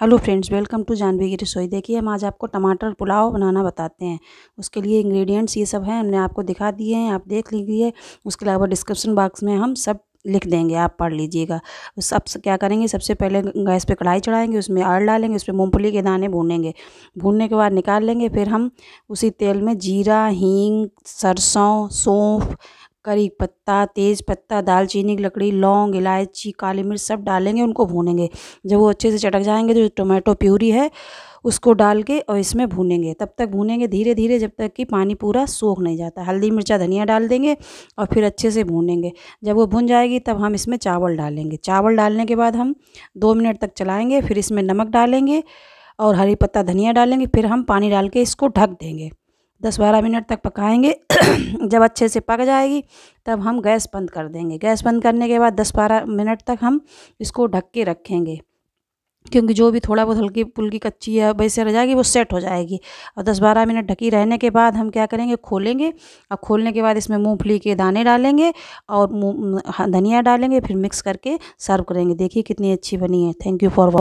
hello friends welcome to Janvi की रसोई देखिए हम आज आपको टमाटर पुलाव बनाना बताते हैं उसके लिए इंग्रेडिएंट्स ये सब हैं हमने आपको दिखा दिए हैं आप देख लीजिए उसके अलावा डिस्क्रिप्शन बॉक्स में हम सब लिख देंगे आप पढ़ लीजिएगा सब क्या करेंगे सबसे पहले गैस पे कढ़ाई चढ़ाएंगे उसमें आयल डालेंगे उसमें मूंगफली के दाने भूनेंगे भूनने के बाद निकाल लेंगे फिर हम उसी तेल में जीरा हींग सरसों सौंफ करी पत्ता तेज़ पत्ता दालचीनी की लकड़ी लौंग इलायची काली मिर्च सब डालेंगे उनको भूनेंगे जब वो अच्छे से चटक जाएंगे तो जो टोमेटो प्यूरी है उसको डाल के और इसमें भूनेंगे तब तक भूनेंगे धीरे धीरे जब तक कि पानी पूरा सूख नहीं जाता हल्दी मिर्चा धनिया डाल देंगे और फिर अच्छे से भूनेंगे जब वो भुन जाएगी तब हम इसमें चावल डालेंगे चावल डालने के बाद हम दो मिनट तक चलाएँगे फिर इसमें नमक डालेंगे और हरी पत्ता धनिया डालेंगे फिर हम पानी डाल के इसको ढक देंगे दस बारह मिनट तक पकाएंगे जब अच्छे से पक जाएगी तब हम गैस बंद कर देंगे गैस बंद करने के बाद दस बारह मिनट तक हम इसको ढक के रखेंगे क्योंकि जो भी थोड़ा बहुत हल्की पुल्की कच्ची या वैसे रह जाएगी वो सेट हो जाएगी और दस बारह मिनट ढकी रहने के बाद हम क्या करेंगे खोलेंगे और खोलने के बाद इसमें मूँगफली के दाने डालेंगे और धनिया डालेंगे फिर मिक्स करके सर्व करेंगे देखिए कितनी अच्छी बनी है थैंक यू फॉर